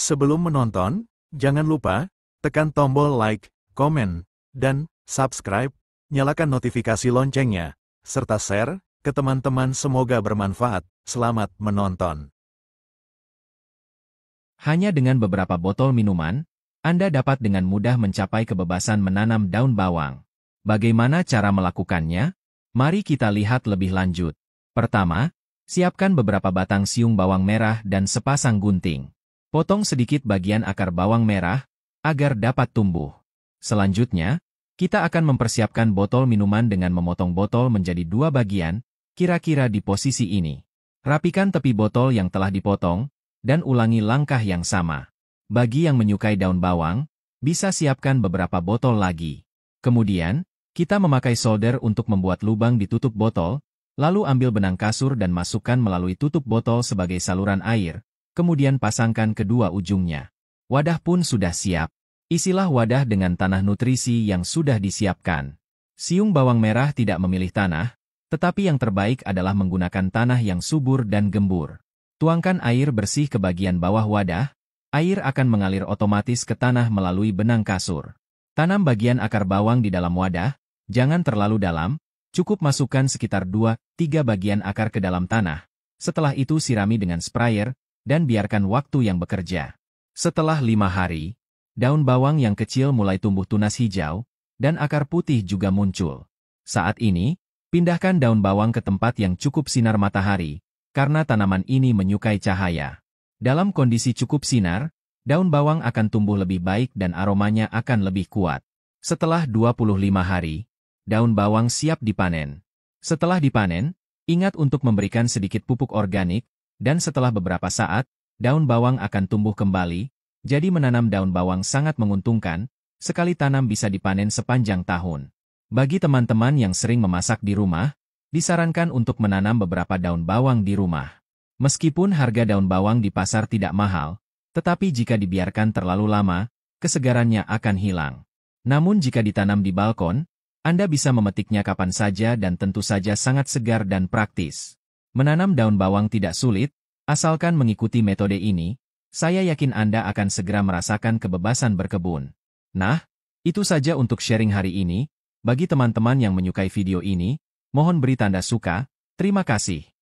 Sebelum menonton, jangan lupa tekan tombol like, komen, dan subscribe, nyalakan notifikasi loncengnya, serta share ke teman-teman semoga bermanfaat. Selamat menonton. Hanya dengan beberapa botol minuman, Anda dapat dengan mudah mencapai kebebasan menanam daun bawang. Bagaimana cara melakukannya? Mari kita lihat lebih lanjut. Pertama, siapkan beberapa batang siung bawang merah dan sepasang gunting. Potong sedikit bagian akar bawang merah, agar dapat tumbuh. Selanjutnya, kita akan mempersiapkan botol minuman dengan memotong botol menjadi dua bagian, kira-kira di posisi ini. Rapikan tepi botol yang telah dipotong, dan ulangi langkah yang sama. Bagi yang menyukai daun bawang, bisa siapkan beberapa botol lagi. Kemudian, kita memakai solder untuk membuat lubang di tutup botol, lalu ambil benang kasur dan masukkan melalui tutup botol sebagai saluran air, Kemudian pasangkan kedua ujungnya. Wadah pun sudah siap. Isilah wadah dengan tanah nutrisi yang sudah disiapkan. Siung bawang merah tidak memilih tanah, tetapi yang terbaik adalah menggunakan tanah yang subur dan gembur. Tuangkan air bersih ke bagian bawah wadah, air akan mengalir otomatis ke tanah melalui benang kasur. Tanam bagian akar bawang di dalam wadah, jangan terlalu dalam, cukup masukkan sekitar 2-3 bagian akar ke dalam tanah. Setelah itu sirami dengan sprayer, dan biarkan waktu yang bekerja. Setelah lima hari, daun bawang yang kecil mulai tumbuh tunas hijau, dan akar putih juga muncul. Saat ini, pindahkan daun bawang ke tempat yang cukup sinar matahari, karena tanaman ini menyukai cahaya. Dalam kondisi cukup sinar, daun bawang akan tumbuh lebih baik dan aromanya akan lebih kuat. Setelah 25 hari, daun bawang siap dipanen. Setelah dipanen, ingat untuk memberikan sedikit pupuk organik dan setelah beberapa saat, daun bawang akan tumbuh kembali, jadi menanam daun bawang sangat menguntungkan, sekali tanam bisa dipanen sepanjang tahun. Bagi teman-teman yang sering memasak di rumah, disarankan untuk menanam beberapa daun bawang di rumah. Meskipun harga daun bawang di pasar tidak mahal, tetapi jika dibiarkan terlalu lama, kesegarannya akan hilang. Namun jika ditanam di balkon, Anda bisa memetiknya kapan saja dan tentu saja sangat segar dan praktis. Menanam daun bawang tidak sulit, asalkan mengikuti metode ini, saya yakin Anda akan segera merasakan kebebasan berkebun. Nah, itu saja untuk sharing hari ini. Bagi teman-teman yang menyukai video ini, mohon beri tanda suka. Terima kasih.